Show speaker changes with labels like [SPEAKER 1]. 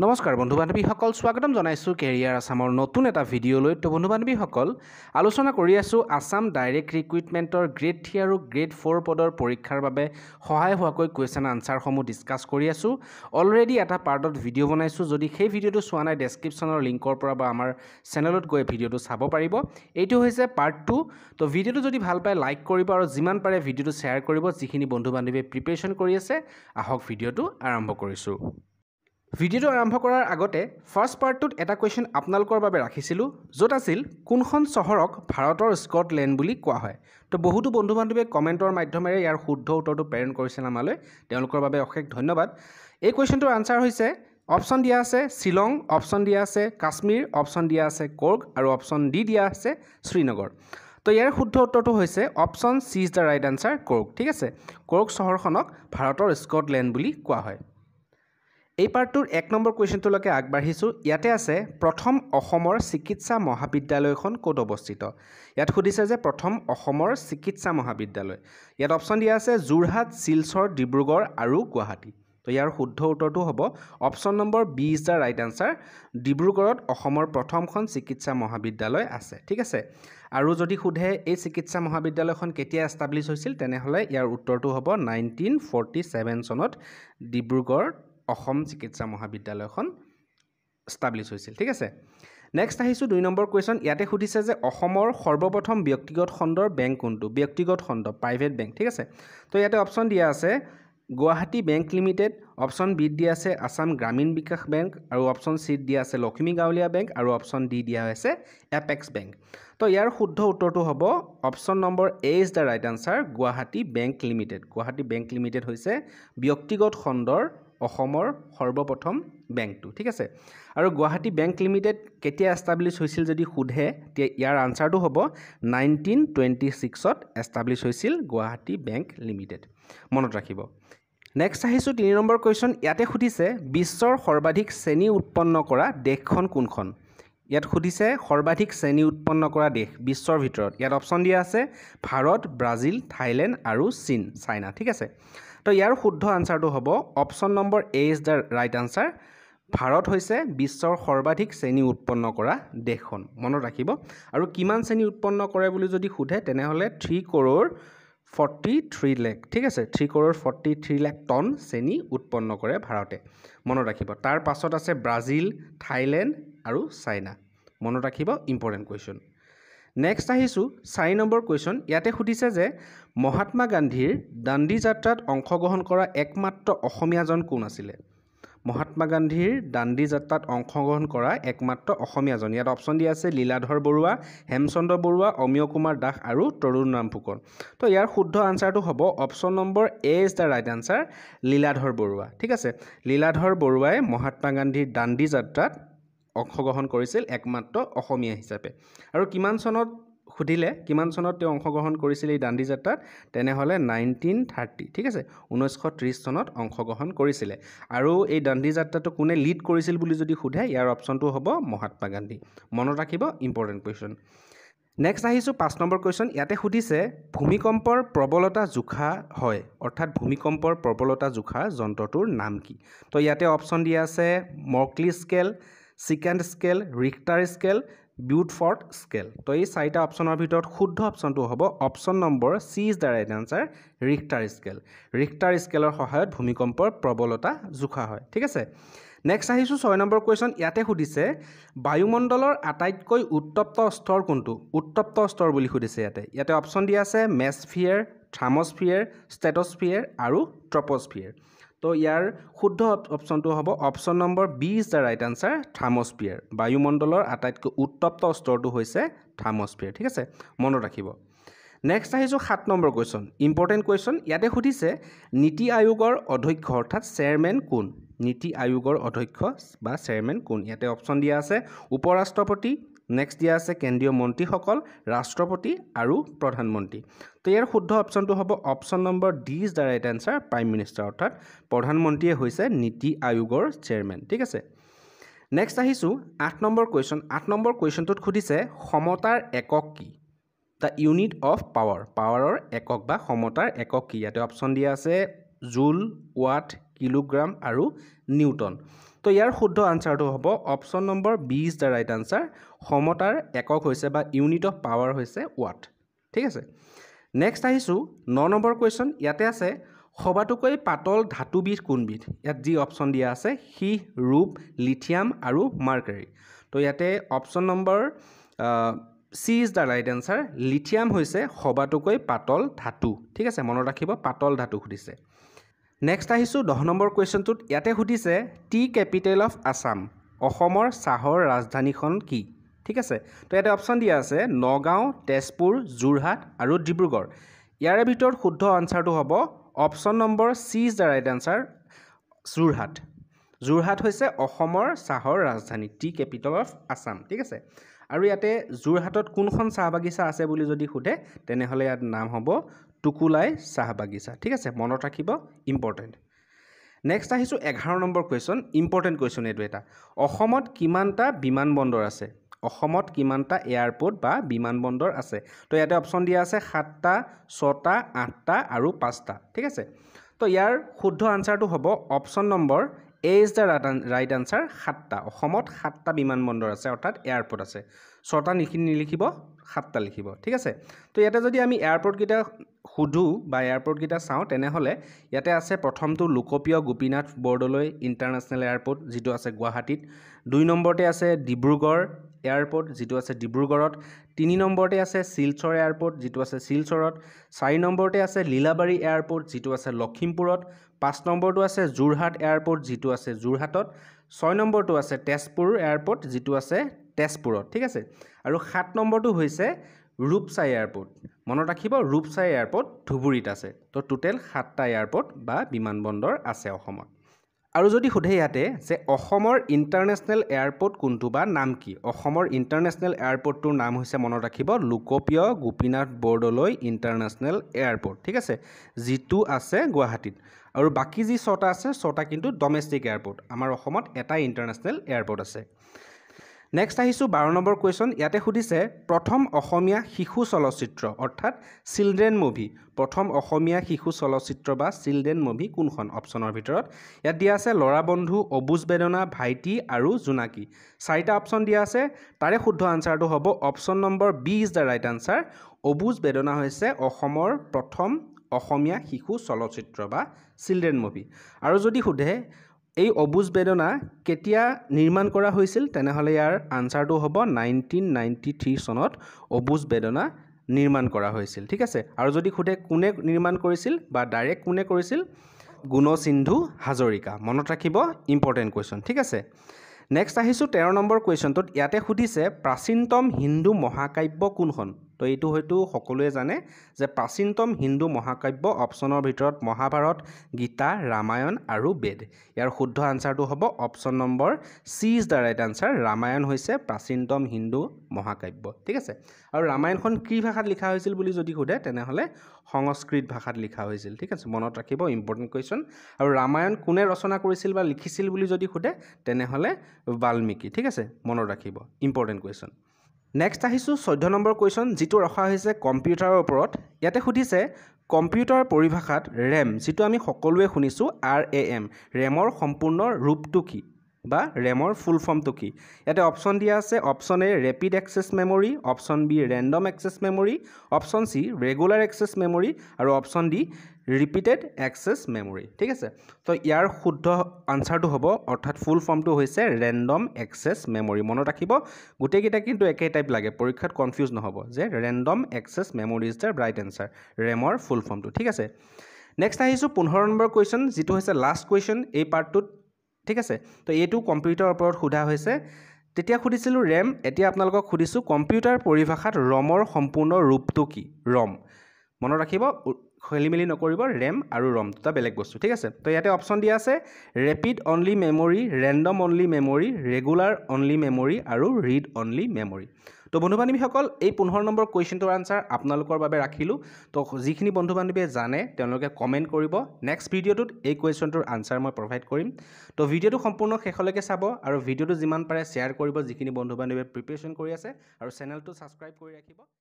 [SPEAKER 1] নমস্কাৰ বন্ধু বান্ধৱীসকল স্বাগতম জনাইছোঁ কেৰিয়াৰ আছামৰ নতুন এটা ভিডিঅ'লৈ তো বন্ধু বান্ধৱীসকল আলোচনা কৰি আছোঁ আছাম ডাইৰেক্ট ৰিক্ৰুইটমেণ্টৰ গ্ৰেড থ্ৰী আৰু গ্ৰেড ফ'ৰ পদৰ পৰীক্ষাৰ বাবে সহায় হোৱাকৈ কুৱেশ্যন আনচাৰসমূহ ডিছকাছ কৰি আছোঁ অলৰেডি এটা পাৰ্টত ভিডিঅ' বনাইছোঁ যদি সেই ভিডিঅ'টো চোৱা নাই ডেছক্ৰিপশ্যনৰ লিংকৰ পৰা বা আমাৰ চেনেলত গৈ ভিডিঅ'টো চাব পাৰিব এইটো হৈছে পাৰ্ট টু তো ভিডিঅ'টো যদি ভাল পায় লাইক কৰিব আৰু যিমান পাৰে ভিডিঅ'টো শ্বেয়াৰ কৰিব যিখিনি বন্ধু বান্ধৱীয়ে প্ৰিপেৰেশ্যন কৰি আছে আহক ভিডিঅ'টো আৰম্ভ কৰিছোঁ ভিডিঅ'টো আৰম্ভ কৰাৰ আগতে ফাৰ্ষ্ট পাৰ্টটোত এটা কুৱেশ্যন আপোনালোকৰ বাবে ৰাখিছিলোঁ য'ত আছিল কোনখন চহৰক ভাৰতৰ স্কটলেণ্ড বুলি কোৱা হয় তো বহুতো বন্ধু বান্ধৱীয়ে কমেণ্টৰ মাধ্যমেৰে ইয়াৰ শুদ্ধ উত্তৰটো প্ৰেৰণ কৰিছিল আমালৈ তেওঁলোকৰ বাবে অশেষ ধন্যবাদ এই কুৱেশ্যনটোৰ আনচাৰ হৈছে অপশ্যন দিয়া আছে শ্বিলং অপশ্যন দিয়া আছে কাশ্মীৰ অপশ্যন দিয়া আছে কৰ্গ আৰু অপশ্যন ডি দিয়া আছে শ্ৰীনগৰ তো ইয়াৰ শুদ্ধ উত্তৰটো হৈছে option C is the right answer কৰ্গ ঠিক আছে কৰ্গ চহৰখনক ভাৰতৰ স্কটলেণ্ড বুলি কোৱা হয় এই পাৰ্টটোৰ এক নম্বৰ কুৱেশ্যনটোলৈকে আগবাঢ়িছোঁ ইয়াতে আছে প্ৰথম অসমৰ চিকিৎসা মহাবিদ্যালয়খন ক'ত অৱস্থিত ইয়াত সুধিছে যে প্ৰথম অসমৰ চিকিৎসা মহাবিদ্যালয় ইয়াত অপশ্যন দিয়া আছে যোৰহাট শিলচৰ ডিব্ৰুগড় আৰু গুৱাহাটী তো ইয়াৰ শুদ্ধ উত্তৰটো হ'ব option number B is the right answer ডিব্ৰুগড়ত অসমৰ প্ৰথমখন চিকিৎসা মহাবিদ্যালয় আছে ঠিক আছে আৰু যদি সোধে এই চিকিৎসা মহাবিদ্যালয়খন কেতিয়া এষ্টাব্লিছ হৈছিল তেনেহ'লে ইয়াৰ উত্তৰটো হ'ব নাইনটিন ফৰ্টি চেভেন চনত ডিব্ৰুগড় অসম চিকিৎসা মহাবিদ্যালয়খন ষ্টাব্লিছ হৈছিল ঠিক আছে নেক্সট আহিছোঁ দুই নম্বৰ কুৱেশ্যন ইয়াতে সুধিছে যে অসমৰ সৰ্বপ্ৰথম ব্যক্তিগত খণ্ডৰ বেংক কোনটো ব্যক্তিগত খণ্ড প্ৰাইভেট বেংক ঠিক আছে তো ইয়াতে অপশ্যন দিয়া আছে Guwahati bank limited option B দিয়া আছে আছাম গ্ৰামীণ বিকাশ বেংক আৰু অপশ্যন চি দিয়া আছে লক্ষ্মী গাঁৱলীয়া বেংক আৰু অপশ্যন ডি দিয়া হৈছে এপেক্স বেংক তো ইয়াৰ শুদ্ধ উত্তৰটো হ'ব option number A is the right answer Guwahati bank limited Guwahati bank limited হৈছে ব্যক্তিগত খণ্ডৰ অসমৰ সৰ্বপ্ৰথম বেংকটো ঠিক আছে আৰু গুৱাহাটী বেংক লিমিটেড কেতিয়া এষ্টাব্লিছ হৈছিল যদি সোধে তেতিয়া ইয়াৰ আনচাৰটো হ'ব নাইনটিন টুৱেণ্টি ছিক্সত এষ্টাব্লিছ হৈছিল গুৱাহাটী বেংক লিমিটেড মনত ৰাখিব নেক্সট আহিছোঁ তিনি নম্বৰ কুৱেশ্যন ইয়াতে সুধিছে বিশ্বৰ সৰ্বাধিক চেনী উৎপন্ন কৰা দেশখন কোনখন ইয়াত সুধিছে সৰ্বাধিক চেনী উৎপন্ন কৰা দেশ বিশ্বৰ ভিতৰত ইয়াত অপশ্যন দিয়া আছে ভাৰত ব্ৰাজিল থাইলেণ্ড আৰু চীন চাইনা ঠিক আছে তো ইয়াৰ শুদ্ধ আনচাৰটো হ'ব option number A is the right answer Bharat হৈছে বিশ্বৰ সৰ্বাধিক চেনী উৎপন্ন কৰা দেশখন মনত ৰাখিব আৰু কিমান চেনী উৎপন্ন কৰে বুলি যদি সোধে তেনেহ'লে three crore forty three lakh ঠিক আছে three crore forty three lakh ton চেনী উৎপন্ন কৰে ভাৰতে মনত ৰাখিব তাৰ পাছত আছে ব্ৰাজিল থাইলেণ্ড আৰু চাইনা মনত ৰাখিব ইম্পৰ্টেণ্ট কুৱেশ্যন নেক্সট আহিছোঁ চাৰি নম্বৰ কুৱেশ্যন ইয়াতে সুধিছে যে মহাত্মা গান্ধীৰ দাণ্ডী যাত্ৰাত অংশগ্ৰহণ কৰা একমাত্ৰ অসমীয়াজন কোন আছিলে মহাত্মা গান্ধীৰ দাণ্ডী যাত্ৰাত অংশগ্ৰহণ কৰা একমাত্ৰ অসমীয়াজন ইয়াত অপশ্যন দিয়া আছে লীলাধৰ বৰুৱা হেমচন্দ্ৰ বৰুৱা অমিয় কুমাৰ দাস আৰু তৰুণ ৰাম ফুকন তো ইয়াৰ শুদ্ধ আনচাৰটো হ'ব option number A is the right answer Liladhar Barua ঠিক আছে লীলাধৰ বৰুৱাই মহাত্মা গান্ধীৰ দাণ্ডী যাত্ৰাত অংশগ্ৰহণ কৰিছিল একমাত্ৰ অসমীয়া হিচাপে আৰু কিমান চনত সুধিলে কিমান চনত তেওঁ অংশগ্ৰহণ কৰিছিল এই দাণ্ডী যাত্ৰাত তেনেহ'লে নাইনটিন থাৰ্টি ঠিক আছে ঊনৈছশ ত্ৰিছ চনত অংশগ্ৰহণ কৰিছিলে আৰু এই দাণ্ডি যাত্ৰাটো কোনে লিড কৰিছিল বুলি যদি সোধে ইয়াৰ অপশ্যনটো হ'ব মহাত্মা গান্ধী মনত ৰাখিব ইম্পৰ্টেণ্ট কুৱেশ্যন নেক্সট আহিছোঁ পাঁচ নম্বৰ কুৱেশ্যন ইয়াতে সুধিছে ভূমিকম্পৰ প্ৰবলতা জোখা হয় অৰ্থাৎ ভূমিকম্পৰ প্ৰবলতা জোখা যন্ত্ৰটোৰ নাম কি তো ইয়াতে অপশ্যন দিয়া আছে Mercalli scale second scale Richter scale Beaufort scale তো এই চাৰিটা অপশ্যনৰ ভিতৰত শুদ্ধ অপশ্যনটো হ'ব option number C is the right answer Richter scale Richter স্কেলৰ সহায়ত ভূমিকম্পৰ প্ৰবলতা জোখা হয় ঠিক আছে নেক্সট আহিছোঁ ছয় নম্বৰ কুৱেশ্যন ইয়াতে সুধিছে বায়ুমণ্ডলৰ আটাইতকৈ উত্তপ্ত স্তৰ কোনটো উত্তপ্ত স্তৰ বুলি সুধিছে ইয়াতে ইয়াতে অপশ্যন দিয়া আছে মেছফিয়াৰ থাৰ্মস্ফিয়াৰ ষ্টেটস্ফিয়াৰ আৰু ট্ৰপস্ফিয়াৰ তো ইয়াৰ শুদ্ধ অপশ্যনটো হ'ব option number B is the right answer thermosphere বায়ুমণ্ডলৰ আটাইতকৈ উত্তপ্ত স্তৰটো হৈছে থাৰ্মস্পিয়াৰ ঠিক আছে মনত ৰাখিব নেক্সট আহিছোঁ সাত নম্বৰ কুৱেশ্যন ইম্পৰ্টেণ্ট কুৱেশ্যন ইয়াতে সুধিছে নীতি আয়োগৰ অধ্যক্ষ অৰ্থাৎ চেয়াৰমেন কোন নীতি আয়োগৰ অধ্যক্ষ বা চেয়াৰমেন কোন ইয়াতে অপশ্যন দিয়া আছে উপৰাষ্ট্ৰপতি নেক্সট দিয়া আছে কেন্দ্ৰীয় মন্ত্ৰীসকল ৰাষ্ট্ৰপতি আৰু প্ৰধানমন্ত্ৰী তো ইয়াৰ শুদ্ধ অপশ্যনটো হ'ব option number D is the right answer prime minister অৰ্থাৎ প্ৰধানমন্ত্ৰীয়ে হৈছে নীতি আয়োগৰ চেয়াৰমেন ঠিক আছে নেক্সট আহিছোঁ আঠ নম্বৰ কুৱেশ্যন আঠ নম্বৰ কুৱেশ্যনটোত সুধিছে সমতাৰ একক কি দ্য ইউনিট অফ পাৱাৰ পাৱাৰৰ একক বা সমতাৰ একক কি ইয়াতে অপশ্যন দিয়া আছে জুল ৱাট কিলোগ্ৰাম আৰু নিউটন তো ইয়াৰ শুদ্ধ আনচাৰটো হ'ব option number B is the right answer সমতাৰ একক হৈছে বা ইউনিট অফ পাৱাৰ হৈছে ৱাট ঠিক আছে নেক্সট আহিছোঁ ন নম্বৰ কুৱেশ্যন ইয়াতে আছে সবাতোকৈ পাতল ধাতুবিধ কোনবিধ ইয়াত যি অপশ্যন দিয়া আছে সি ৰূপ লিথিয়াম আৰু মাৰ্কাৰী তো ইয়াতে option number C is the right answer lithium হৈছে সবাতোকৈ পাতল ধাতু ঠিক আছে মনত ৰাখিব পাতল ধাতু সুধিছে নেক্সট আহিছোঁ দহ নম্বৰ কুৱেশ্যনটোত ইয়াতে সুধিছে টি কেপিটেল অফ আছাম অসমৰ চাহৰ ৰাজধানীখন কি ঠিক আছে তো ইয়াতে অপশ্যন দিয়া আছে নগাঁও তেজপুৰ যোৰহাট আৰু ডিব্ৰুগড় ইয়াৰে ভিতৰত শুদ্ধ আনচাৰটো হ'ব option number C is the right answer Jorhat Jorhat হৈছে অসমৰ চাহৰ ৰাজধানী টি কেপিটেল অফ আছাম ঠিক আছে আৰু ইয়াতে যোৰহাটত কোনখন চাহ বাগিচা আছে বুলি যদি সোধে তেনেহ'লে ইয়াত নাম হ'ব টুকুলাই চাহ বাগিচা ঠিক আছে মনত ৰাখিব ইম্পৰ্টেণ্ট নেক্সট আহিছোঁ এঘাৰ নম্বৰ কুৱেশ্যন ইম্পৰ্টেণ্ট কুৱেশ্যন এইটো এটা অসমত কিমানটা বিমান বন্দৰ আছে অসমত কিমানটা এয়াৰপৰ্ট বা বিমান বন্দৰ আছে তো ইয়াতে অপশ্যন দিয়া আছে সাতটা ছটা আঠটা আৰু পাঁচটা ঠিক আছে তো ইয়াৰ শুদ্ধ আনচাৰটো হ'ব option number A is the right right answer সাতটা অসমত সাতটা বিমানবন্দৰ আছে অৰ্থাৎ এয়াৰপৰ্ট আছে ছটা নিখি নিলিখিব সাতটা লিখিব ঠিক আছে তো ইয়াতে যদি আমি এয়াৰপৰ্টকেইটা সোধোঁ বা এয়াৰপৰ্টকেইটা চাওঁ তেনেহ'লে ইয়াতে আছে প্ৰথমটো লোকপ্ৰিয় গোপীনাথ বৰদলৈ ইণ্টাৰনেশ্যনেল এয়াৰপৰ্ট যিটো আছে গুৱাহাটীত দুই নম্বৰতে আছে ডিব্ৰুগড় এয়াৰপৰ্ট যিটো আছে ডিব্ৰুগড়ত তিনি নম্বৰতে আছে শিলচৰ এয়াৰপৰ্ট যিটো আছে শিলচৰত চাৰি নম্বৰতে আছে লীলাবাৰী এয়াৰপৰ্ট যিটো আছে লখিমপুৰত পাঁচ নম্বৰটো আছে যোৰহাট এয়াৰপৰ্ট যিটো আছে যোৰহাটত ছয় নম্বৰটো আছে তেজপুৰ এয়াৰপৰ্ট যিটো আছে তেজপুৰত ঠিক আছে আৰু সাত নম্বৰটো হৈছে ৰূপচাই এয়াৰপৰ্ট মনত ৰাখিব ৰূপচাই এয়াৰপৰ্ট ধুবুৰীত আছে তো টোটেল সাতটা এয়াৰপৰ্ট বা বিমানবন্দৰ আছে অসমত আৰু যদি সোধে ইয়াতে যে অসমৰ ইণ্টাৰনেশ্যনেল এয়াৰপৰ্ট কোনটো বা নাম কি অসমৰ ইণ্টাৰনেশ্যনেল এয়াৰপৰ্টটোৰ নাম হৈছে মনত ৰাখিব লোকপ্ৰিয় গোপীনাথ বৰদলৈ ইণ্টাৰনেশ্যনেল এয়াৰপৰ্ট ঠিক আছে যিটো আছে গুৱাহাটীত আৰু বাকী যি ছটা আছে ছটা কিন্তু ডমেষ্টিক এয়াৰপৰ্ট আমাৰ অসমত এটাই ইণ্টাৰনেশ্যনেল এয়াৰপৰ্ট আছে নেক্সট আহিছোঁ বাৰ নম্বৰ কুৱেশ্যন ইয়াতে সুধিছে প্ৰথম অসমীয়া শিশু চলচ্চিত্ৰ অৰ্থাৎ চিলড্ৰেন মুভি প্ৰথম অসমীয়া শিশু চলচ্চিত্ৰ বা চিলড্ৰেন মুভি কোনখন অপশ্যনৰ ভিতৰত ইয়াত দিয়া আছে ল'ৰা বন্ধু অবুজ বেদনা ভাইটি আৰু জোনাকী চাৰিটা অপশ্যন দিয়া আছে তাৰে শুদ্ধ আনচাৰটো হ'ব option number B is the right answer Abuj Bedona হৈছে অসমৰ প্ৰথম অসমীয়া শিশু চলচ্চিত্ৰ বা চিলড্ৰেন মুভি আৰু যদি সোধে এই অবুজ বেদনা কেতিয়া নিৰ্মাণ কৰা হৈছিল তেনেহ'লে ইয়াৰ আঞ্চাৰটো হ'ব নাইনটিন নাইণ্টি থ্ৰী চনত অবুজ বেদনা নিৰ্মাণ কৰা হৈছিল ঠিক আছে আৰু যদি সোধে কোনে নিৰ্মাণ কৰিছিল বা ডাইৰেক্ট কোনে কৰিছিল গুণসিন্ধু হাজৰিকা মনত ৰাখিব ইম্পৰ্টেণ্ট কুৱেশ্যন ঠিক আছে নেক্সট আহিছোঁ তেৰ নম্বৰ কুৱেশ্যনটোত ইয়াতে সুধিছে প্ৰাচীনতম হিন্দু মহাকাব্য কোনখন তো এইটো হয়তো সকলোৱে জানে যে প্ৰাচীনতম হিন্দু মহাকাব্য অপশ্যনৰ ভিতৰত মহাভাৰত গীতা ৰামায়ণ আৰু বেদ ইয়াৰ শুদ্ধ আনচাৰটো হ'ব option number C is the right answer Ramayan হৈছে প্ৰাচীনতম হিন্দু মহাকাব্য ঠিক আছে আৰু ৰামায়ণখন কি ভাষাত লিখা হৈছিল বুলি যদি সোধে তেনেহ'লে সংস্কৃত ভাষাত লিখা হৈছিল ঠিক আছে মনত ৰাখিব ইম্পৰ্টেণ্ট কুৱেশ্যন আৰু ৰামায়ণ কোনে ৰচনা কৰিছিল বা লিখিছিল বুলি যদি সোধে তেনেহ'লে বাল্মীকি ঠিক আছে মনত ৰাখিব ইম্পৰ্টেণ্ট কুৱেশ্যন নেক্সট আহিছোঁ চৈধ্য নম্বৰ কুৱেশ্যন যিটো ৰখা হৈছে কম্পিউটাৰৰ ওপৰত ইয়াতে সুধিছে কম্পিউটাৰ পৰিভাষাত ৰেম যিটো আমি সকলোৱে শুনিছোঁ আৰ এ এম ৰেমৰ সম্পূৰ্ণ ৰূপটো কি বা ৰেমৰ ফুল ফৰ্মটো কি ইয়াতে অপশ্যন দিয়া আছে option A rapid access memory option B random access memory option C regular access memory আৰু option D repeated access memory ঠিক আছে তো ইয়াৰ শুদ্ধ আনচাৰটো হ'ব অৰ্থাৎ ফুল ফৰ্মটো হৈছে ৰেণ্ডম এক্সেছ মেমৰি মনত ৰাখিব গোটেইকেইটা কিন্তু একে টাইপ লাগে পৰীক্ষাত কনফিউজ নহ'ব যে random access memory is the right answer ৰেমৰ ফুল ফৰ্মটো ঠিক আছে নেক্সট আহিছোঁ পোন্ধৰ নম্বৰ কুৱেশ্যন যিটো হৈছে লাষ্ট কুৱেশ্যন এই পাৰ্টটোত ঠিক আছে তো এইটো কম্পিউটাৰৰ ওপৰত সোধা হৈছে তেতিয়া সুধিছিলোঁ ৰেম এতিয়া আপোনালোকক সুধিছোঁ কম্পিউটাৰ পৰিভাষাত ৰমৰ সম্পূৰ্ণ ৰূপটো কি ৰম মনত ৰাখিব খেলি মেলি নকৰিব ৰেম আৰু ৰম দুটা বেলেগ বস্তু ঠিক আছে তো ইয়াতে অপশ্যন দিয়া আছে rapid only memory random only memory regular only memory আৰু ৰিড অনলি মেমৰি তো বন্ধু বান্ধৱীসকল এই পোন্ধৰ নম্বৰ কুৱেশ্যনটোৰ আনচাৰ আপোনালোকৰ বাবে ৰাখিলোঁ তো যিখিনি বন্ধু বান্ধৱীয়ে জানে তেওঁলোকে কমেণ্ট কৰিব নেক্সট ভিডিঅ'টোত এই কুৱেশ্যনটোৰ আনচাৰ মই প্ৰভাইড কৰিম তো ভিডিঅ'টো সম্পূৰ্ণ শেষলৈকে চাব আৰু ভিডিঅ'টো যিমান পাৰে শ্বেয়াৰ কৰিব যিখিনি বন্ধু বান্ধৱীয়ে প্ৰিপেৰেশ্যন কৰি আছে আৰু চেনেলটো ছাবস্ক্ৰাইব কৰি ৰাখিব